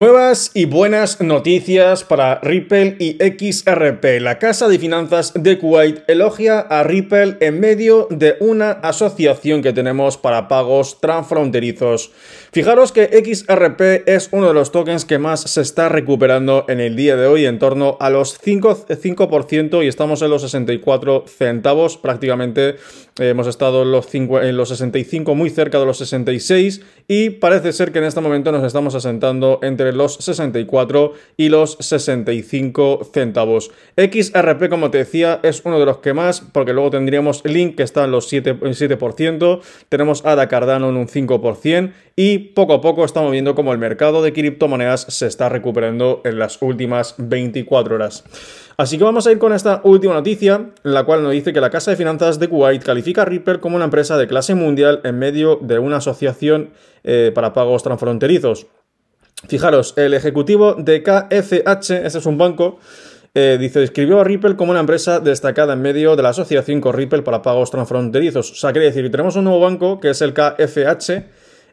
Nuevas y buenas noticias para Ripple y XRP. La Casa de Finanzas de Kuwait elogia a Ripple en medio de una asociación que tenemos para pagos transfronterizos. Fijaros que XRP es uno de los tokens que más se está recuperando en el día de hoy, en torno a los 5%, y estamos en los 64 centavos prácticamente. Hemos estado en los 65, muy cerca de los 66 y parece ser que en este momento nos estamos asentando entre los 64 y los 65 centavos. XRP, como te decía, es uno de los que más, porque luego tendríamos Link, que está en los 7%, tenemos ADA Cardano en un 5%, y poco a poco estamos viendo cómo el mercado de criptomonedas se está recuperando en las últimas 24 horas. Así que vamos a ir con esta última noticia, la cual nos dice que la Casa de Finanzas de Kuwait califica a Ripple como una empresa de clase mundial en medio de una asociación eh, para pagos transfronterizos. Fijaros, el ejecutivo de KFH, ese es un banco, eh, dice, describió a Ripple como una empresa destacada en medio de la asociación con Ripple para pagos transfronterizos. O sea, quiere decir, tenemos un nuevo banco que es el KFH,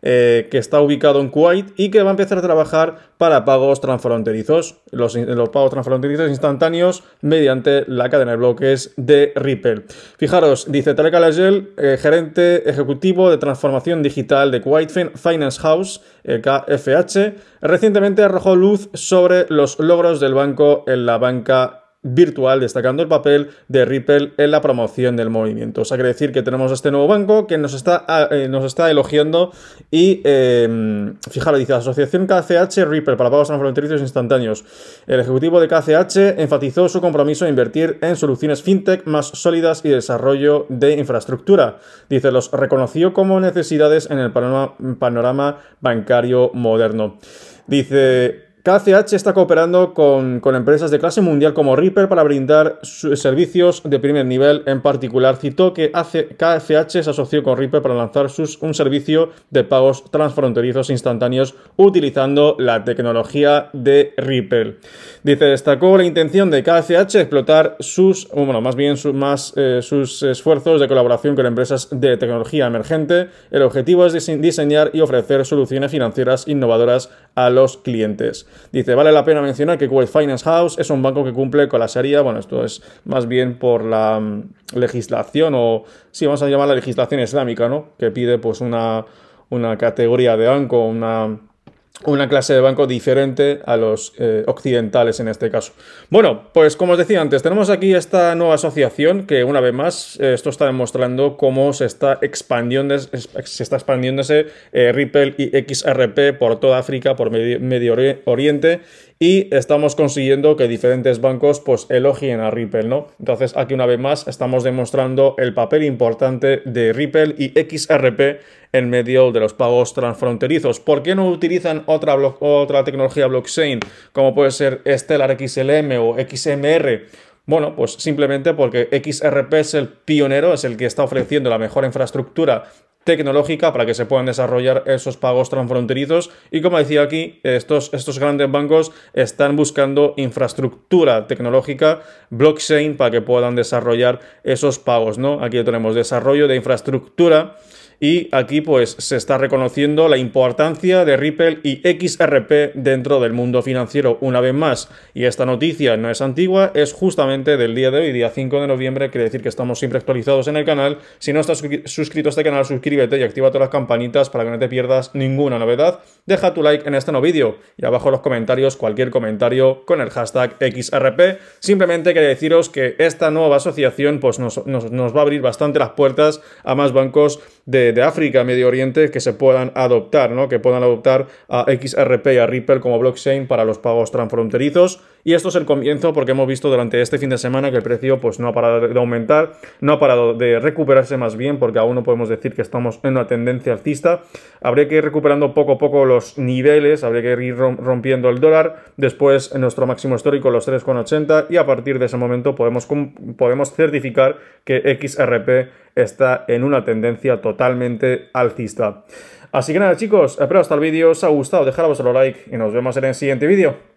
eh, que está ubicado en Kuwait y que va a empezar a trabajar para pagos transfronterizos, los, pagos transfronterizos instantáneos mediante la cadena de bloques de Ripple. Fijaros, dice Tarek Alajel, eh, gerente ejecutivo de transformación digital de Kuwait Finance House, KFH, eh, recientemente arrojó luz sobre los logros del banco en la banca virtual, destacando el papel de Ripple en la promoción del movimiento. O sea, quiere decir que tenemos este nuevo banco que nos está, ah, eh, nos está elogiando y, eh, fijaros, dice Asociación KCH Ripple para pagos transfronterizos instantáneos. El ejecutivo de KCH enfatizó su compromiso a invertir en soluciones fintech más sólidas y desarrollo de infraestructura. Dice, los reconoció como necesidades en el panorama bancario moderno. Dice, KCH está cooperando con, empresas de clase mundial como Ripple para brindar servicios de primer nivel. En particular, citó que KCH se asoció con Ripple para lanzar un servicio de pagos transfronterizos instantáneos utilizando la tecnología de Ripple. Dice, destacó la intención de KCH explotar sus, bueno, más bien eh, sus esfuerzos de colaboración con empresas de tecnología emergente. El objetivo es diseñar y ofrecer soluciones financieras innovadoras a los clientes. Dice, vale la pena mencionar que Kuwait Finance House es un banco que cumple con la Sharia, bueno, esto es más bien por la mm, legislación o, sí, vamos a llamar la legislación islámica, ¿no? Que pide pues una, una categoría de banco, una una clase de banco diferente a los eh, occidentales en este caso. Bueno, pues como os decía antes, tenemos aquí esta nueva asociación que una vez más eh, esto está demostrando cómo se está expandiendo, se está expandiéndose eh, Ripple y XRP por toda África, por Medio, Medio Oriente y estamos consiguiendo que diferentes bancos pues elogien a Ripple, ¿no? Entonces aquí una vez más estamos demostrando el papel importante de Ripple y XRP en medio de los pagos transfronterizos. ¿Por qué no utilizan otra, otra tecnología blockchain como puede ser Stellar XLM o XMR? Bueno, pues simplemente porque XRP es el pionero, es el que está ofreciendo la mejor infraestructura tecnológica para que se puedan desarrollar esos pagos transfronterizos y como decía aquí, estos, estos grandes bancos están buscando infraestructura tecnológica blockchain para que puedan desarrollar esos pagos, ¿no? Aquí tenemos desarrollo de infraestructura y aquí pues se está reconociendo la importancia de Ripple y XRP dentro del mundo financiero una vez más. Y esta noticia no es antigua, es justamente del día de hoy, día 5 de noviembre, quiere decir que estamos siempre actualizados en el canal. Si no estás suscrito a este canal, suscríbete y activa todas las campanitas para que no te pierdas ninguna novedad. Deja tu like en este nuevo vídeo y abajo en los comentarios cualquier comentario con el hashtag XRP. Simplemente quería deciros que esta nueva asociación pues nos, nos va a abrir bastante las puertas a más bancos de de, África, Medio Oriente, que se puedan adoptar, ¿no? Que puedan adoptar a XRP y a Ripple como blockchain para los pagos transfronterizos. Y esto es el comienzo porque hemos visto durante este fin de semana que el precio pues, no ha parado de aumentar, no ha parado de recuperarse más bien, porque aún no podemos decir que estamos en una tendencia alcista. Habría que ir recuperando poco a poco los niveles, habría que ir rompiendo el dólar, después en nuestro máximo histórico los 3,80 y a partir de ese momento podemos, podemos certificar que XRP está en una tendencia totalmente alcista. Así que nada chicos, espero hasta el vídeo os ha gustado, dejad vuestro like y nos vemos en el siguiente vídeo.